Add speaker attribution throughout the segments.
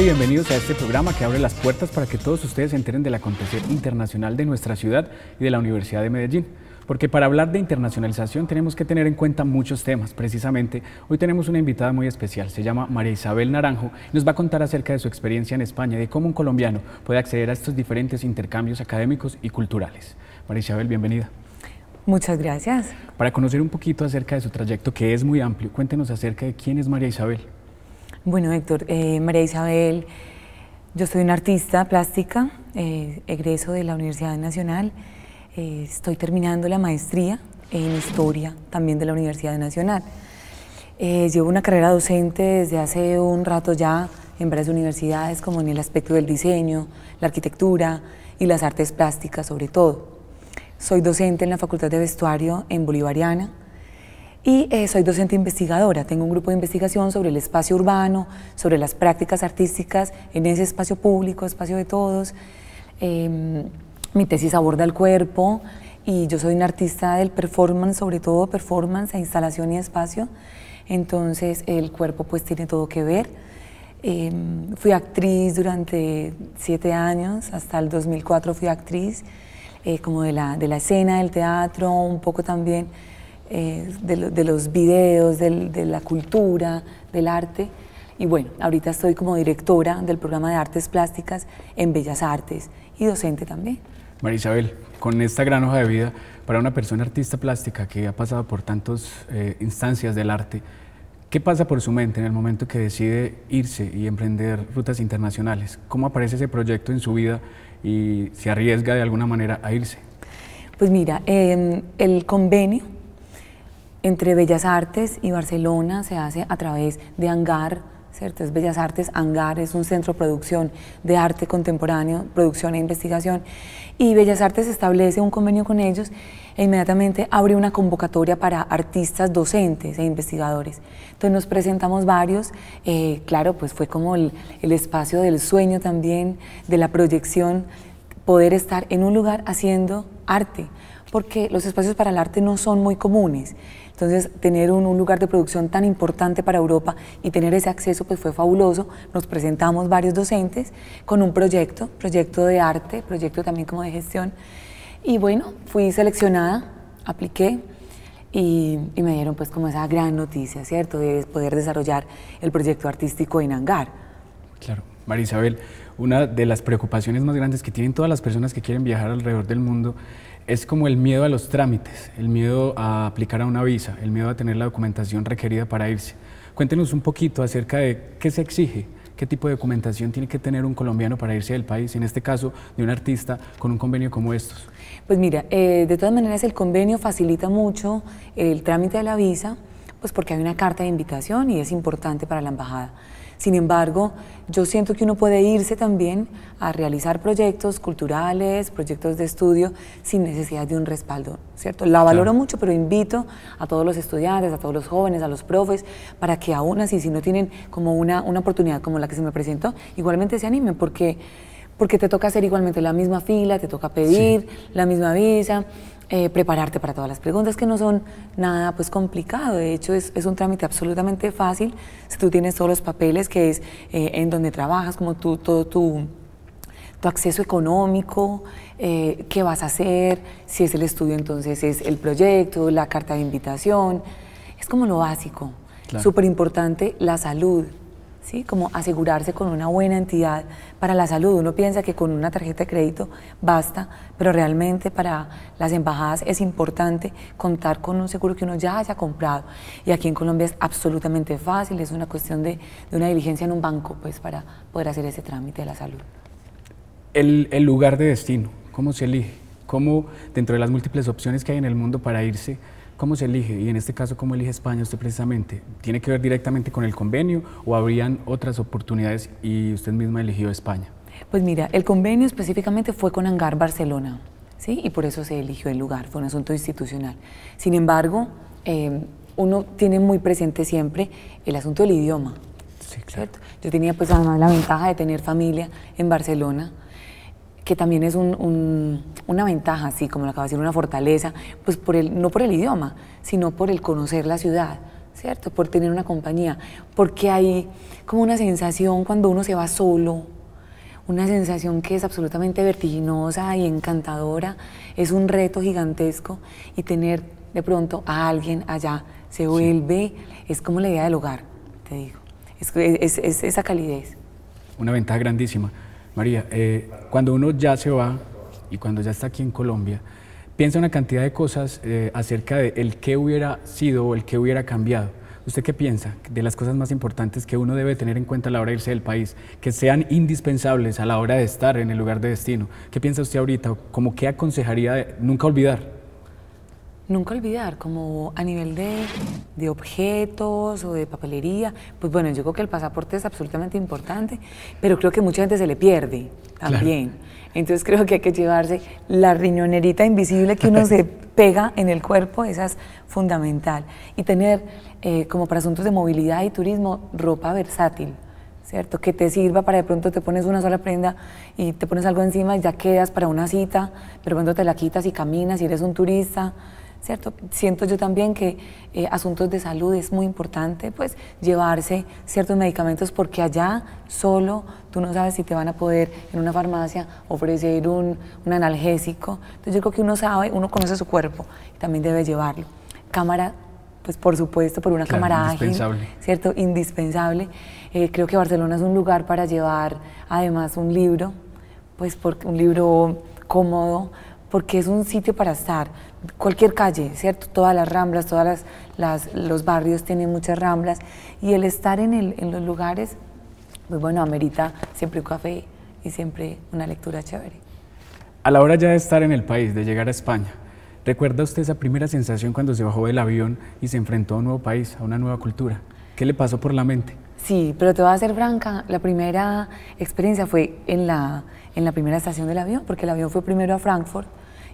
Speaker 1: y bienvenidos a este programa que abre las puertas para que todos ustedes se enteren del acontecer internacional de nuestra ciudad y de la Universidad de Medellín. Porque para hablar de internacionalización tenemos que tener en cuenta muchos temas. Precisamente, hoy tenemos una invitada muy especial, se llama María Isabel Naranjo, y nos va a contar acerca de su experiencia en España y de cómo un colombiano puede acceder a estos diferentes intercambios académicos y culturales. María Isabel, bienvenida. Muchas gracias. Para conocer un poquito acerca de su trayecto, que es muy amplio, cuéntenos acerca de quién es María Isabel.
Speaker 2: Bueno, Héctor, eh, María Isabel, yo soy una artista plástica, eh, egreso de la Universidad Nacional, eh, estoy terminando la maestría en historia también de la Universidad Nacional. llevo una carrera docente desde hace un rato ya en varias universidades, como en el aspecto del diseño, la arquitectura y las artes plásticas sobre todo. Soy docente en la Facultad de Vestuario en Bolivariana, y eh, soy docente investigadora, tengo un grupo de investigación sobre el espacio urbano, sobre las prácticas artísticas en ese espacio público, espacio de todos. Em, mi tesis aborda el cuerpo y yo soy una artista del performance, sobre todo performance, instalación y espacio. Entonces el cuerpo pues tiene todo que ver. Em, fui actriz durante siete años, hasta el 2004 fui actriz, eh, como de la, de la escena, del teatro, un poco también eh, de, los videos, de la cultura, del arte. Y bueno, ahorita estoy como directora del programa de artes plásticas en Bellas Artes y docente también.
Speaker 1: María Isabel, con esta gran hoja de vida, para una persona artista plástica que ha pasado por tantas eh, instancias del arte, ¿qué pasa por su mente en el momento que decide irse y emprender rutas internacionales? ¿Cómo aparece ese proyecto en su vida y se arriesga de alguna manera a irse?
Speaker 2: Pues mira, el convenio entre Bellas Artes y Barcelona se hace a través de Hangar, ¿cierto? Es Bellas Artes, Hangar es un centro de producción de arte contemporáneo, producción e investigación. Y Bellas Artes establece un convenio con ellos e inmediatamente abre una convocatoria para artistas, docentes e investigadores. Entonces nos presentamos varios, eh, claro, pues fue como el espacio del sueño también, de la proyección, poder estar en un lugar haciendo arte porque los espacios para el arte no son muy comunes. Entonces, tener un, lugar de producción tan importante para Europa y tener ese acceso, pues fue fabuloso. Nos presentamos varios docentes con un proyecto, proyecto de arte, proyecto también como de gestión. Y bueno, fui seleccionada, apliqué y, y me dieron pues como esa gran noticia, ¿cierto? De poder desarrollar el proyecto artístico en Hangar.
Speaker 1: Claro, María Isabel, una de las preocupaciones más grandes que tienen todas las personas que quieren viajar alrededor del mundo es como el miedo a los trámites, el miedo a aplicar a una visa, el miedo a tener la documentación requerida para irse. Cuéntenos un poquito acerca de qué se exige, qué tipo de documentación tiene que tener un colombiano para irse del país, en este caso de un artista con un convenio como estos.
Speaker 2: Pues mira, eh, de todas maneras el convenio facilita mucho el trámite de la visa, pues porque hay una carta de invitación y es importante para la embajada. Sin embargo, yo siento que uno puede irse también a realizar proyectos culturales, proyectos de estudio, sin necesidad de un respaldo, ¿cierto? La valoro mucho, pero invito a todos los estudiantes, a todos los jóvenes, a los profes, para que aún así, si no tienen como una, una oportunidad como la que se me presentó, igualmente se animen, porque porque te toca hacer igualmente la misma fila, te toca pedir la misma visa, eh, prepararte para todas las preguntas que no son nada pues complicado, de hecho es, un trámite absolutamente fácil si tú tienes todos los papeles que es eh, en donde trabajas, como tú, todo tu, tu acceso económico, eh, qué vas a hacer, si es el estudio entonces es el proyecto, la carta de invitación, es como lo básico, súper importante la salud, como asegurarse con una buena entidad para la salud. Uno piensa que con una tarjeta de crédito basta, pero realmente para las embajadas es importante contar con un seguro que uno ya haya comprado. Y aquí en Colombia es absolutamente fácil, es una cuestión de, una diligencia en un banco, pues para poder hacer ese trámite de la salud.
Speaker 1: El, el lugar de destino, ¿cómo se elige? ¿Cómo, dentro de las múltiples opciones que hay en el mundo para irse, ¿Cómo se elige? Y en este caso, ¿cómo elige España usted precisamente? ¿Tiene que ver directamente con el convenio o habrían otras oportunidades y usted misma eligió España?
Speaker 2: Pues mira, el convenio específicamente fue con Hangar Barcelona, ¿sí? Y por eso se eligió el lugar, fue un asunto institucional. Sin embargo, eh, uno tiene muy presente siempre el asunto del idioma. Sí, claro. Yo tenía pues además la ventaja de tener familia en Barcelona, que también es una ventaja, así como lo acaba de decir, una fortaleza, pues por el, no por el idioma, sino por el conocer la ciudad, ¿cierto? Por tener una compañía, porque hay como una sensación cuando uno se va solo, una sensación que es absolutamente vertiginosa y encantadora, es un reto gigantesco y tener de pronto a alguien allá se vuelve, es como la idea del hogar, te digo, es esa calidez.
Speaker 1: Una ventaja grandísima. María, eh, cuando uno ya se va y cuando ya está aquí en Colombia, piensa una cantidad de cosas eh, acerca de el qué hubiera sido o el qué hubiera cambiado. ¿Usted qué piensa de las cosas más importantes que uno debe tener en cuenta a la hora de irse del país, que sean indispensables a la hora de estar en el lugar de destino? ¿Qué piensa usted ahorita? ¿Cómo qué aconsejaría de nunca olvidar?
Speaker 2: Nunca olvidar, como a nivel de, de, objetos o de papelería, pues bueno, yo creo que el pasaporte es absolutamente importante, pero creo que mucha gente se le pierde también. Entonces creo que hay que llevarse la riñonerita invisible que uno se pega en el cuerpo, esa es fundamental. Y tener, eh, como para asuntos de movilidad y turismo, ropa versátil. ¿cierto? Que te sirva para de pronto te pones una sola prenda y te pones algo encima y ya quedas para una cita, pero cuando te la quitas y caminas y eres un turista. ¿cierto? Siento yo también que eh, asuntos de salud es muy importante, pues llevarse ciertos medicamentos porque allá solo tú no sabes si te van a poder en una farmacia ofrecer un, un analgésico. Entonces yo creo que uno sabe, uno conoce su cuerpo y también debe llevarlo. Cámara pues por supuesto, por una cámara ágil, ¿cierto? Indispensable. Eh, creo que Barcelona es un lugar para llevar además un libro, pues por, un libro cómodo, porque es un sitio para estar. Cualquier calle, ¿cierto? Todas las ramblas, todos las, los barrios tienen muchas ramblas y el estar en, el, en los lugares, muy pues bueno, amerita siempre un café y siempre una lectura chévere.
Speaker 1: A la hora ya de estar en el país, de llegar a España, ¿recuerda usted esa primera sensación cuando se bajó del avión y se enfrentó a un nuevo país, a una nueva cultura? ¿Qué le pasó por la mente?
Speaker 2: Sí, pero te voy a ser franca, la primera experiencia fue en la, en la primera estación del avión, porque el avión fue primero a Frankfurt,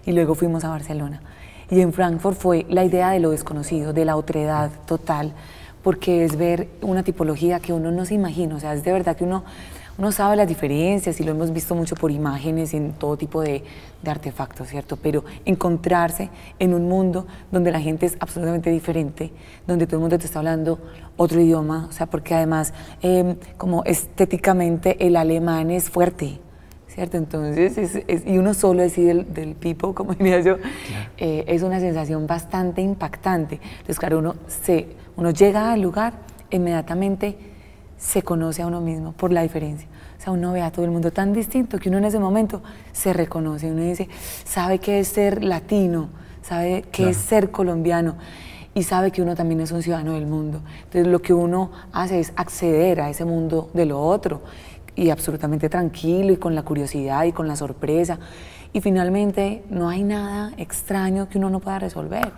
Speaker 2: y luego fuimos a Barcelona. Y en Frankfurt fue la idea de lo desconocido, de la otredad total, porque es ver una tipología que uno no se imagina, o sea, es de verdad que uno, uno sabe las diferencias y lo hemos visto mucho por imágenes y en todo tipo de, artefactos, ¿cierto? Pero encontrarse en un mundo donde la gente es absolutamente diferente, donde todo el mundo te está hablando otro idioma, o sea, porque además em, como estéticamente el alemán es fuerte, entonces, y uno solo así del, pipo, como diría yo, eh, es una sensación bastante impactante. Entonces, claro, uno, se, uno llega al lugar, inmediatamente se conoce a uno mismo por la diferencia. O sea, uno ve a todo el mundo tan distinto que uno en ese momento se reconoce, uno dice, sabe qué es ser latino, sabe qué es ser colombiano y sabe que uno también es un ciudadano del mundo. Entonces lo que uno hace es acceder a ese mundo de lo otro y absolutamente tranquilo y con la curiosidad y con la sorpresa. Y finalmente no hay nada extraño que uno no pueda resolver.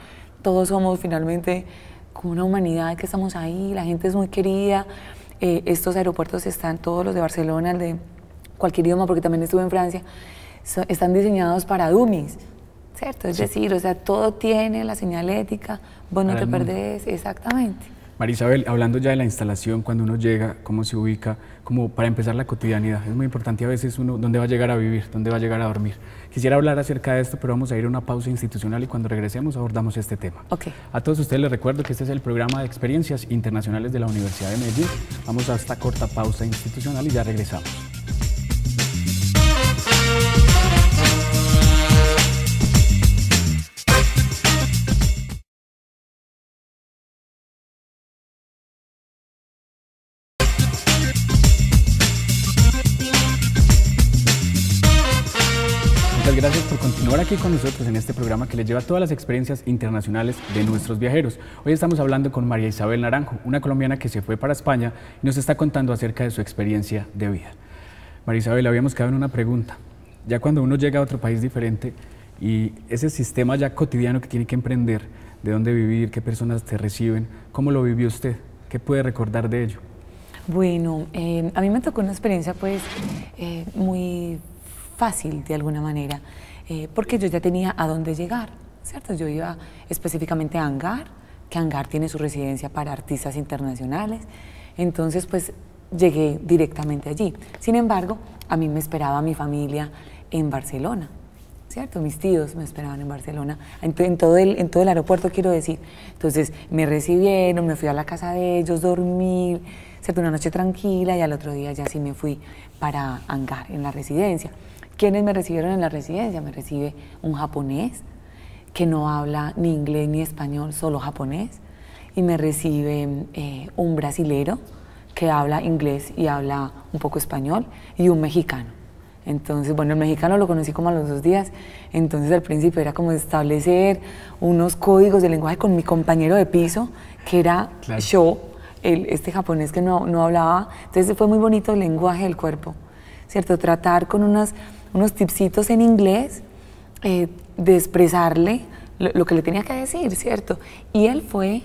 Speaker 2: Todos somos finalmente como una humanidad que estamos ahí, la gente es muy querida. Eh, estos aeropuertos están, todos los de Barcelona, el de cualquier idioma, porque también estuve en Francia, están diseñados para dummies, ¿cierto? Es decir, o sea, todo tiene la señalética, vos no te perdés, exactamente.
Speaker 1: Marisabel, hablando ya de la instalación, cuando uno llega, cómo se ubica, como para empezar la cotidianidad. Es muy importante a veces uno dónde va a llegar a vivir, dónde va a llegar a dormir. Quisiera hablar acerca de esto, pero vamos a ir a una pausa institucional y cuando regresemos abordamos este tema. Okay. A todos ustedes les recuerdo que este es el programa de experiencias internacionales de la Universidad de Medellín. Vamos a esta corta pausa institucional y ya regresamos. con nosotros en este programa que les lleva todas las experiencias internacionales de nuestros viajeros. Hoy estamos hablando con María Isabel Naranjo, una colombiana que se fue para España y nos está contando acerca de su experiencia de vida. María Isabel, habíamos quedado en una pregunta. Ya cuando uno llega a otro país diferente y ese sistema ya cotidiano que tiene que emprender, de dónde vivir, qué personas te reciben, ¿cómo lo vivió usted? ¿Qué puede recordar de ello?
Speaker 2: Bueno, eh, a mí me tocó una experiencia pues eh, muy fácil de alguna manera. Eh, porque yo ya tenía a dónde llegar, ¿cierto? Yo iba específicamente a Hangar, que Hangar tiene su residencia para artistas internacionales, entonces pues llegué directamente allí. Sin embargo, a mí me esperaba mi familia en Barcelona, ¿cierto? Mis tíos me esperaban en Barcelona, en, todo el, en todo el aeropuerto, quiero decir. Entonces me recibieron, me fui a la casa de ellos, dormí, ¿cierto? Una noche tranquila y al otro día ya sí me fui para Hangar, en la residencia. ¿Quiénes me recibieron en la residencia? Me recibe un japonés que no habla ni inglés ni español, solo japonés. Y me recibe eh, un brasilero que habla inglés y habla un poco español y un mexicano. Entonces, bueno, el mexicano lo conocí como a los dos días, entonces al principio era como establecer unos códigos de lenguaje con mi compañero de piso, que era yo, el, este japonés que no, no hablaba. Entonces fue muy bonito el lenguaje del cuerpo, ¿cierto? Tratar con unas unos tipsitos en inglés eh, de expresarle lo, que le tenía que decir, ¿cierto? Y él fue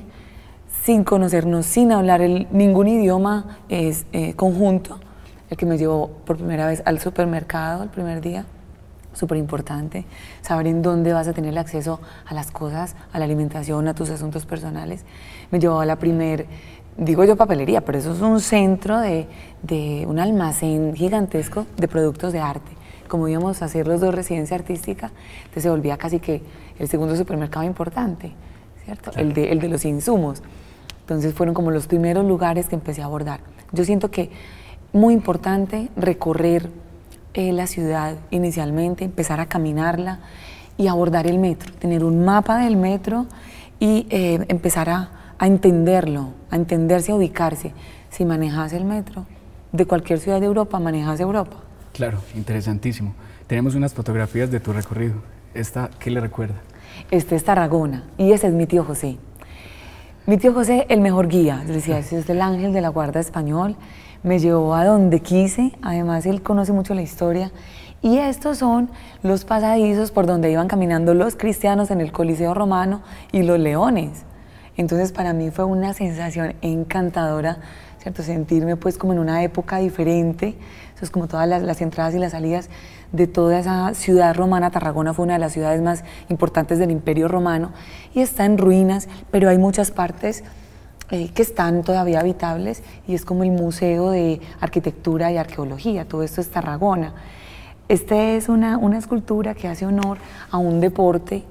Speaker 2: sin conocernos, sin hablar ningún idioma eh, conjunto, el que me llevó por primera vez al supermercado el primer día súper importante, saber en dónde vas a tener el acceso a las cosas, a la alimentación, a tus asuntos personales. Me llevó a la primer, digo yo papelería, pero eso es un centro de, de un almacén gigantesco de productos de arte como íbamos a hacer los dos residencia artística, entonces se volvía casi que el segundo supermercado importante, ¿cierto? El, de, el de los insumos. Entonces fueron como los primeros lugares que empecé a abordar. Yo siento que muy importante recorrer eh, la ciudad inicialmente, empezar a caminarla y abordar el metro, tener un mapa del metro y eh, empezar a, a entenderlo, a entenderse, a ubicarse. Si manejas el metro de cualquier ciudad de Europa, manejas Europa.
Speaker 1: Claro, interesantísimo. Tenemos unas fotografías de tu recorrido. ¿Esta qué le recuerda?
Speaker 2: Este es Tarragona y ese es mi tío José. Mi tío José, el mejor guía, decía, ese es el ángel de la guarda español, me llevó a donde quise, además él conoce mucho la historia. Y estos son los pasadizos por donde iban caminando los cristianos en el Coliseo Romano y los leones. Entonces para mí fue una sensación encantadora, ¿cierto? Sentirme pues como en una época diferente, es como todas las, entradas y las salidas de toda esa ciudad romana, Tarragona fue una de las ciudades más importantes del Imperio Romano y está en ruinas, pero hay muchas partes eh, que están todavía habitables y es como el Museo de Arquitectura y Arqueología. Todo esto es Tarragona. Esta es una, una escultura que hace honor a un deporte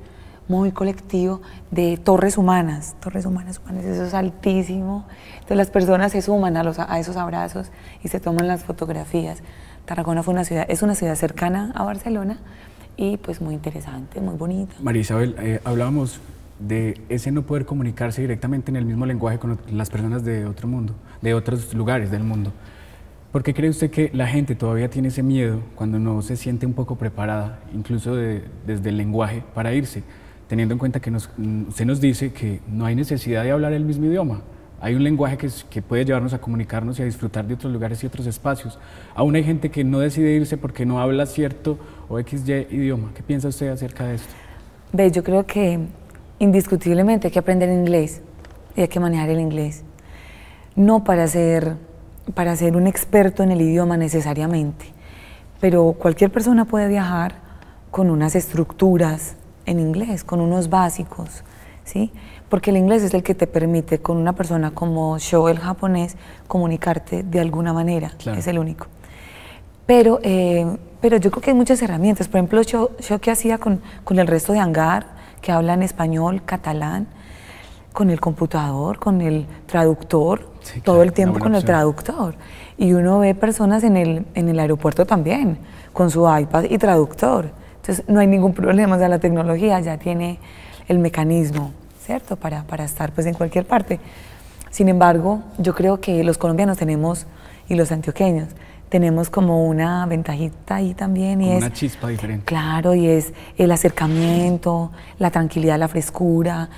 Speaker 2: muy colectivo de torres humanas, torres humanas, humanas, eso es altísimo. Entonces las personas se suman a, los, a esos abrazos y se toman las fotografías. Tarragona fue una ciudad, es una ciudad cercana a Barcelona y pues muy interesante,
Speaker 1: muy bonita. María Isabel, eh, hablábamos de ese no poder comunicarse directamente en el mismo lenguaje con las personas de otro mundo, de otros lugares del mundo. ¿Por qué cree usted que la gente todavía tiene ese miedo cuando no se siente un poco preparada, incluso desde el lenguaje, para irse? teniendo en cuenta que nos, usted mm, nos dice que no hay necesidad de hablar el mismo idioma. Hay un lenguaje que, puede llevarnos a comunicarnos y a disfrutar de otros lugares y otros espacios. Aún hay gente que no decide irse porque no habla cierto o XY idioma. ¿Qué piensa usted acerca de esto?
Speaker 2: Ve, yo creo que indiscutiblemente hay que aprender inglés y hay que manejar el inglés. No para ser, para ser un experto en el idioma necesariamente, pero cualquier persona puede viajar con unas estructuras, en inglés, con unos básicos, ¿sí? Porque el inglés es el que te permite con una persona como yo, el japonés, comunicarte de alguna manera, es el único. Pero, eh, pero yo creo que hay muchas herramientas, por ejemplo, yo, yo que hacía con, con el resto de hangar, que hablan español, catalán, con el computador, con el traductor, todo el tiempo con el traductor. Y uno ve personas en el, en el aeropuerto también, con su iPad y traductor. Entonces no hay ningún problema, o la tecnología ya tiene el mecanismo, ¿cierto? Para, estar pues en cualquier parte. Sin embargo, yo creo que los colombianos tenemos, y los antioqueños, tenemos como una ventajita ahí también. Y es, una
Speaker 1: chispa diferente.
Speaker 2: Claro, y es el acercamiento, la tranquilidad, la frescura,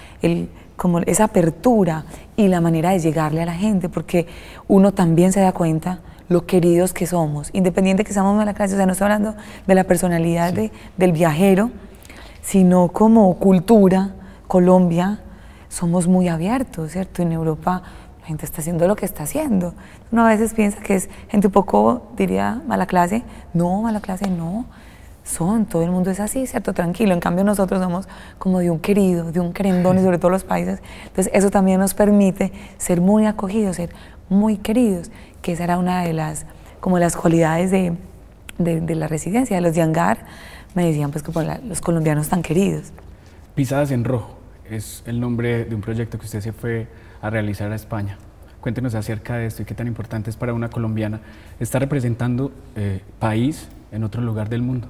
Speaker 2: como esa apertura y la manera de llegarle a la gente, porque uno también se da cuenta lo queridos que somos, independiente que seamos mala la clase, o sea, no estoy hablando de la personalidad de, del viajero, sino como cultura, Colombia, somos muy abiertos, ¿cierto? En Europa la gente está haciendo lo que está haciendo. Uno a veces piensa que es gente un poco, diría, mala clase. No, mala clase no. Son, todo el mundo es así, ¿cierto? Tranquilo. En cambio nosotros somos como de un querido, de un querendón y sobre todo los países. Entonces eso también nos permite ser muy acogidos, ser muy queridos que esa era una de las, como las cualidades de, de, la residencia, de los de hangar, me decían pues que los colombianos tan queridos.
Speaker 1: Pisadas en Rojo es el nombre de un proyecto que usted se fue a realizar a España. Cuéntenos acerca de esto y qué tan importante es para una colombiana estar representando eh, país en otro lugar del mundo.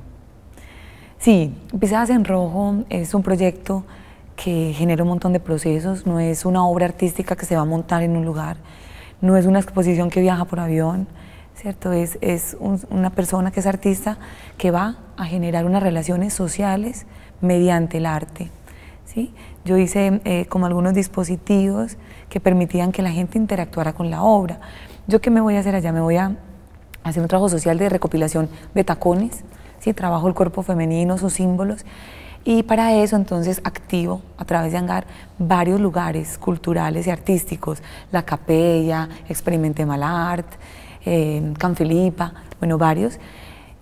Speaker 2: Sí, Pisadas en Rojo es un proyecto que genera un montón de procesos, no es una obra artística que se va a montar en un lugar, no es una exposición que viaja por avión, ¿cierto? Es, es una persona que es artista que va a generar unas relaciones sociales mediante el arte. ¿sí? Yo hice eh, como algunos dispositivos que permitían que la gente interactuara con la obra. ¿Yo qué me voy a hacer allá? Me voy a hacer un trabajo social de recopilación de tacones, ¿sí? trabajo el cuerpo femenino, sus símbolos, y para eso entonces activo a través de Hangar varios lugares culturales y artísticos, la capella, Experimente Malart, eh, Canfilipa, bueno, varios.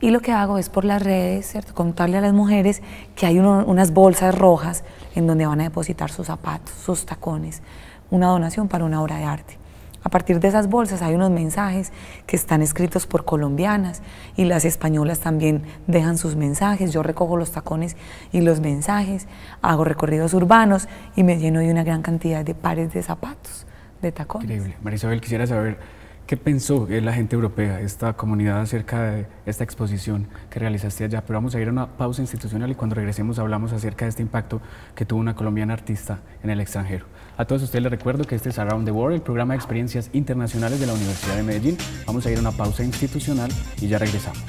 Speaker 2: Y lo que hago es por las redes, contarle a las mujeres que hay unas bolsas rojas en donde van a depositar sus zapatos, sus tacones, una donación para una obra de arte. A partir de esas bolsas hay unos mensajes que están escritos por colombianas y las españolas también dejan sus mensajes. Yo recojo los tacones y los mensajes, hago recorridos urbanos y me lleno de una gran cantidad de pares de zapatos, de tacones. Increíble.
Speaker 1: Marisabel, quisiera saber qué pensó eh, la gente europea, esta comunidad acerca de esta exposición que realizaste allá. Pero vamos a ir a una pausa institucional y cuando regresemos hablamos acerca de este impacto que tuvo una colombiana artista en el extranjero. A todos ustedes les recuerdo que este es Around the World, el programa de experiencias internacionales de la Universidad de Medellín. Vamos a ir a una pausa institucional y ya regresamos.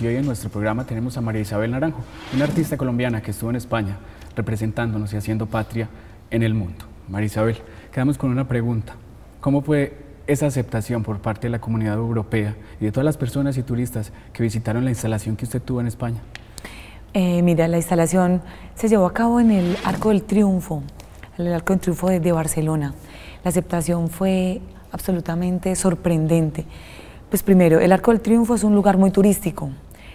Speaker 1: y hoy en nuestro programa tenemos a María Isabel Naranjo, una artista colombiana que estuvo en España representándonos y haciendo patria en el mundo. María Isabel, quedamos con una pregunta. ¿Cómo fue esa aceptación por parte de la comunidad europea y de todas las personas y turistas que visitaron la instalación que usted tuvo en España?
Speaker 2: Eh, mira, la instalación se llevó a cabo en el Arco del Triunfo, el Arco del Triunfo de Barcelona. La aceptación fue absolutamente sorprendente. Pues primero, el Arco del Triunfo es un lugar muy turístico,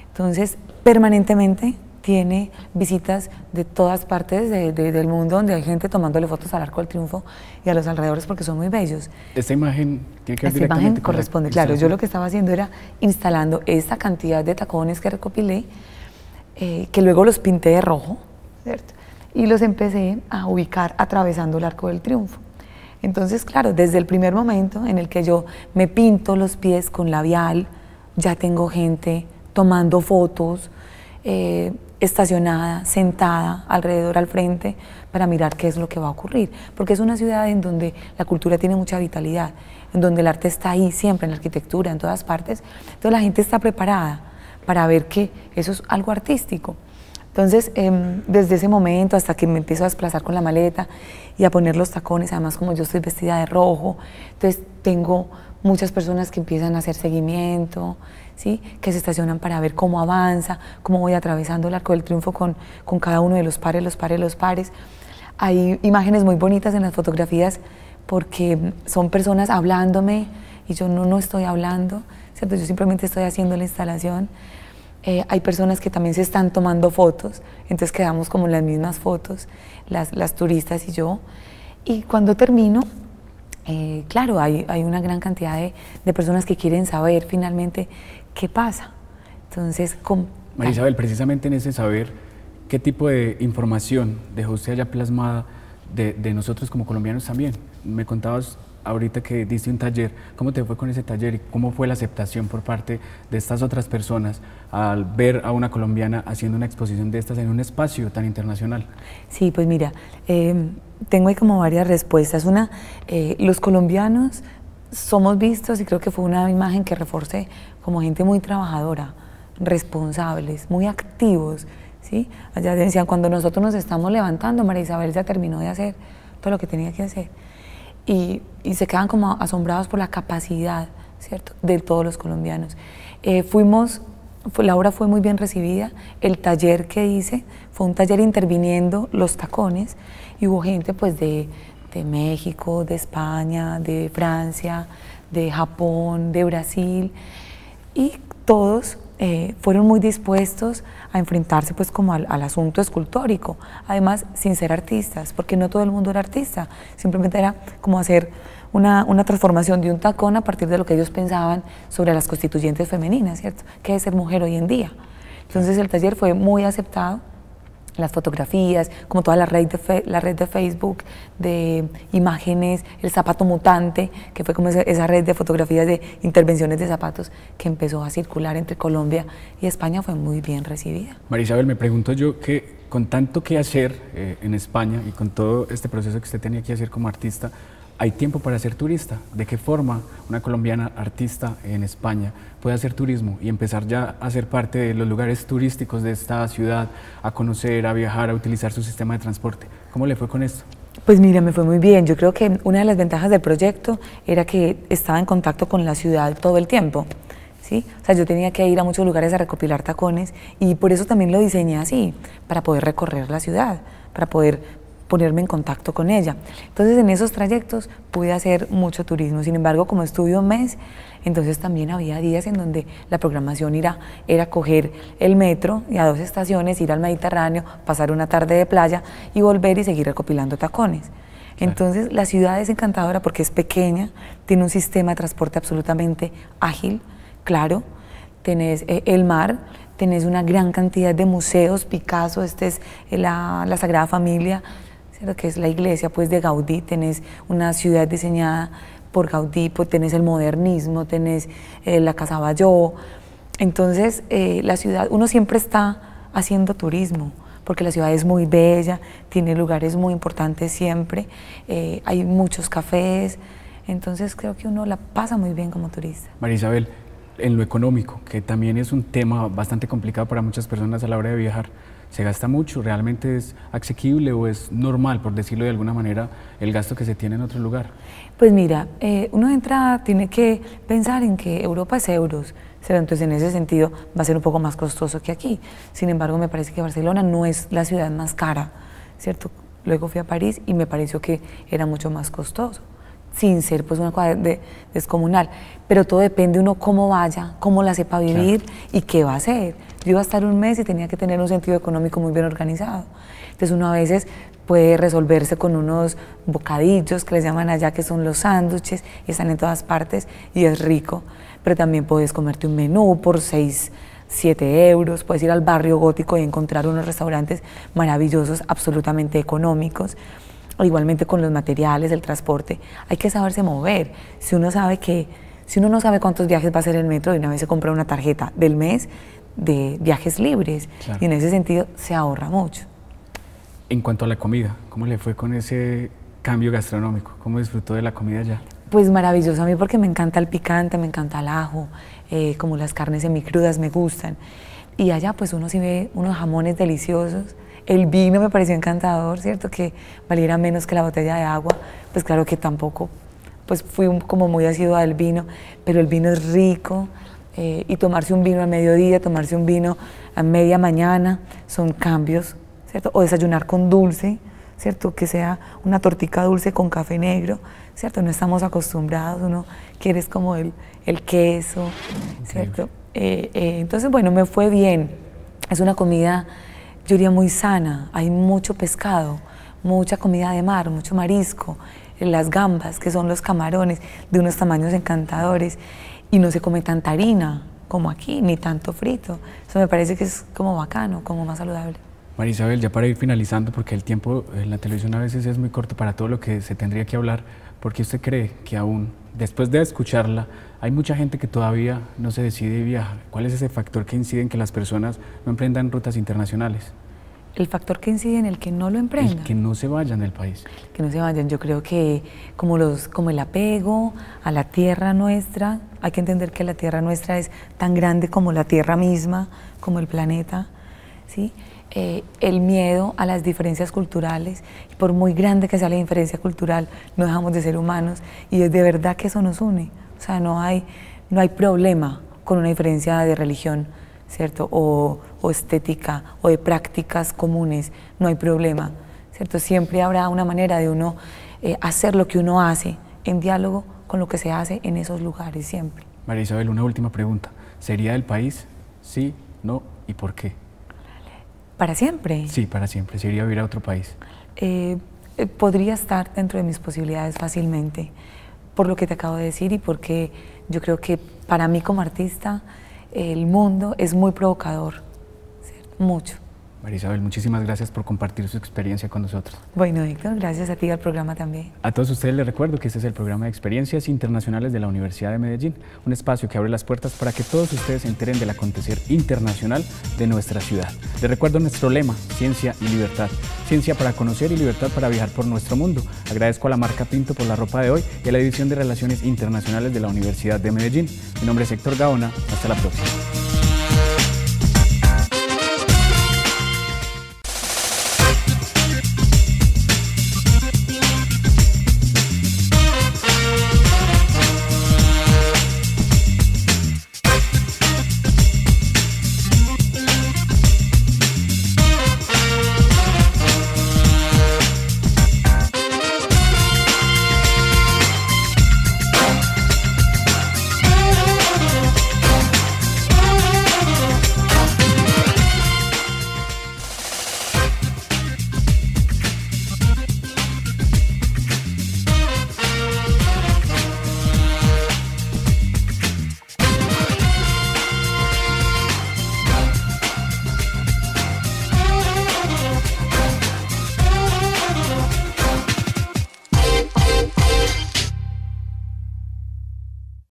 Speaker 2: entonces permanentemente tiene visitas de todas partes del mundo donde hay gente tomándole fotos al Arco del Triunfo y a
Speaker 1: los alrededores porque son muy bellos. ¿Esa imagen tiene que ver corresponde, claro. Yo lo que
Speaker 2: estaba haciendo era instalando esta cantidad de tacones que recopilé, eh, que luego los pinté de rojo, ¿cierto? Y los empecé a ubicar atravesando el Arco del Triunfo. Entonces, claro, desde el primer momento en el que yo me pinto los pies con labial, ya tengo gente tomando fotos, eh, estacionada, sentada alrededor al frente para mirar qué es lo que va a ocurrir, porque es una ciudad en donde la cultura tiene mucha vitalidad, en donde el arte está ahí siempre, en la arquitectura, en todas partes, entonces la gente está preparada para ver que eso es algo artístico. Entonces, em, desde ese momento hasta que me empiezo a desplazar con la maleta y a poner los tacones, además como yo estoy vestida de rojo, entonces tengo muchas personas que empiezan a hacer seguimiento, ¿sí? que se estacionan para ver cómo avanza, cómo voy atravesando el arco del triunfo con, con cada uno de los pares, los pares, los pares. Hay imágenes muy bonitas en las fotografías porque son personas hablándome y yo no, no estoy hablando, yo simplemente estoy haciendo la instalación eh, hay personas que también se están tomando fotos, entonces quedamos como las mismas fotos, las, las turistas y yo. Y cuando termino, eh, claro, hay, hay, una gran cantidad de, de, personas que quieren saber finalmente qué pasa. Entonces, María ah. Isabel,
Speaker 1: precisamente en ese saber, ¿qué tipo de información dejó usted allá plasmada de, de nosotros como colombianos también? Me contabas ahorita que diste un taller, ¿cómo te fue con ese taller y cómo fue la aceptación por parte de estas otras personas al ver a una colombiana haciendo una exposición de estas en un espacio tan internacional? Sí, pues mira,
Speaker 2: em, tengo ahí como varias respuestas. Una, eh, los colombianos somos vistos y creo que fue una imagen que reforcé como gente muy trabajadora, responsables, muy activos. ¿sí? Allá decían, cuando nosotros nos estamos levantando, María Isabel ya terminó de hacer todo lo que tenía que hacer y, se quedan como asombrados por la capacidad, ¿cierto?, de todos los colombianos. Eh, fuimos, la obra fue muy bien recibida, el taller que hice fue un taller interviniendo los tacones y hubo gente pues de, de México, de España, de Francia, de Japón, de Brasil y todos eh, fueron muy dispuestos a enfrentarse pues como al, asunto escultórico, además sin ser artistas, porque no todo el mundo era artista, simplemente era como hacer una, una transformación de un tacón a partir de lo que ellos pensaban sobre las constituyentes femeninas, ¿cierto? ¿Qué es ser mujer hoy en día? Entonces el taller fue muy aceptado las fotografías, como toda la red, de la red de Facebook, de imágenes, el zapato mutante, que fue como esa, red de fotografías de intervenciones de zapatos que empezó a circular entre Colombia y España, fue muy bien recibida.
Speaker 1: Marisabel me pregunto yo que con tanto que hacer eh, en España y con todo este proceso que usted tenía que hacer como artista, hay tiempo para ser turista. ¿De qué forma una colombiana artista en España puede hacer turismo y empezar ya a ser parte de los lugares turísticos de esta ciudad, a conocer, a viajar, a utilizar su sistema de transporte? ¿Cómo le fue con esto?
Speaker 2: Pues mira, me fue muy bien. Yo creo que una de las ventajas del proyecto era que estaba en contacto con la ciudad todo el tiempo. ¿Sí? O sea, yo tenía que ir a muchos lugares a recopilar tacones y por eso también lo diseñé así, para poder recorrer la ciudad, para poder ponerme en contacto con ella. Entonces en esos trayectos pude hacer mucho turismo. Sin embargo, como estudio un mes, entonces también había días en donde la programación era, era coger el metro y a dos estaciones, ir al Mediterráneo, pasar una tarde de playa y volver y seguir recopilando tacones. Entonces la ciudad es encantadora porque es pequeña, tiene un sistema de transporte absolutamente ágil, claro, tenés eh, el mar, tenés una gran cantidad de museos, Picasso, este es eh, la, la Sagrada Familia, que es la iglesia pues de Gaudí, tenés una ciudad diseñada por Gaudí, pues, tenés el modernismo, tenés eh, la Casa Bayó. Entonces, eh, la ciudad, uno siempre está haciendo turismo, porque la ciudad es muy bella, tiene lugares muy importantes siempre, eh, hay muchos cafés, entonces creo que uno la pasa muy bien como turista.
Speaker 1: María Isabel, en lo económico, que también es un tema bastante complicado para muchas personas a la hora de viajar, se gasta mucho, realmente es asequible o es normal, por decirlo de alguna manera, el gasto que se tiene en otro lugar?
Speaker 2: Pues mira, eh, uno entra, tiene que pensar en que Europa es euros, entonces en ese sentido va a ser un poco más costoso que aquí. Sin embargo, me parece que Barcelona no es la ciudad más cara, ¿cierto? Luego fui a París y me pareció que era mucho más costoso sin ser pues una cosa descomunal. Pero todo depende uno cómo vaya, cómo la sepa vivir y qué va a hacer. Yo iba a estar un mes y tenía que tener un sentido económico muy bien organizado. Entonces uno a veces puede resolverse con unos bocadillos que les llaman allá, que son los sándwiches, están en todas partes y es rico. Pero también puedes comerte un menú por seis 7 euros, puedes ir al barrio gótico y encontrar unos restaurantes maravillosos, absolutamente económicos igualmente con los materiales, el transporte, hay que saberse mover. Si uno sabe que, si uno no sabe cuántos viajes va a hacer el metro, y una vez se compra una tarjeta del mes de viajes libres, y en ese sentido se ahorra mucho.
Speaker 1: En cuanto a la comida, ¿cómo le fue con ese cambio gastronómico? ¿Cómo disfrutó de la comida allá?
Speaker 2: Pues maravilloso a mí porque me encanta el picante, me encanta el ajo, eh, como las carnes semicrudas me gustan. Y allá pues uno sí ve unos jamones deliciosos, el vino me pareció encantador, ¿cierto? Que valiera menos que la botella de agua. Pues claro que tampoco, pues fui como muy ácido al vino, pero el vino es rico. Eh, y tomarse un vino al mediodía, tomarse un vino a media mañana, son cambios, ¿cierto? O desayunar con dulce, ¿cierto? Que sea una tortica dulce con café negro, ¿cierto? No estamos acostumbrados, uno quiere como el, queso, ¿cierto? Eh, eh, entonces, bueno, me fue bien. Es una comida yo muy sana, hay mucho pescado, mucha comida de mar, mucho marisco, las gambas, que son los camarones, de unos tamaños encantadores, y no se come tanta harina como aquí, ni tanto frito. Eso me parece que es como bacano, como más saludable.
Speaker 1: María Isabel, ya para ir finalizando, porque el tiempo en la televisión a veces es muy corto para todo lo que se tendría que hablar, ¿por qué usted cree que aún después de escucharla, hay mucha gente que todavía no se decide viajar. ¿Cuál es ese factor que incide en que las personas no emprendan rutas internacionales? El factor que incide en el que no lo emprendan. que no se vayan del país. Que no se vayan. Yo creo que como,
Speaker 2: los, como el apego a la tierra nuestra, hay que entender que la tierra nuestra es tan grande como la tierra misma, como el planeta, ¿sí? Eh, el miedo a las diferencias culturales. por muy grande que sea la diferencia cultural, no dejamos de ser humanos y es de verdad que eso nos une. O sea, no hay, no hay problema con una diferencia de religión, ¿cierto? O, estética o de prácticas comunes, no hay problema, ¿cierto? Siempre habrá una manera de uno eh, hacer lo que uno hace en diálogo con lo que se hace en esos lugares siempre.
Speaker 1: María Isabel, una última pregunta. ¿Sería del país? Sí, no y por qué?
Speaker 2: ¿Para siempre? Sí,
Speaker 1: para siempre. Sería a vivir a otro país.
Speaker 2: Eh, eh, podría estar dentro de mis posibilidades fácilmente, por lo que te acabo de decir y porque yo creo que para mí como artista el mundo es muy provocador, mucho.
Speaker 1: María Isabel, muchísimas gracias por compartir su experiencia con nosotros.
Speaker 2: Bueno, Héctor, gracias a ti y al programa también.
Speaker 1: A todos ustedes les recuerdo que este es el programa de experiencias internacionales de la Universidad de Medellín, un espacio que abre las puertas para que todos ustedes se enteren del acontecer internacional de nuestra ciudad. Les recuerdo nuestro lema, ciencia y libertad. Ciencia para conocer y libertad para viajar por nuestro mundo. Agradezco a la marca Pinto por la ropa de hoy y a la edición de Relaciones Internacionales de la Universidad de Medellín. Mi nombre es Héctor Gaona. Hasta la próxima.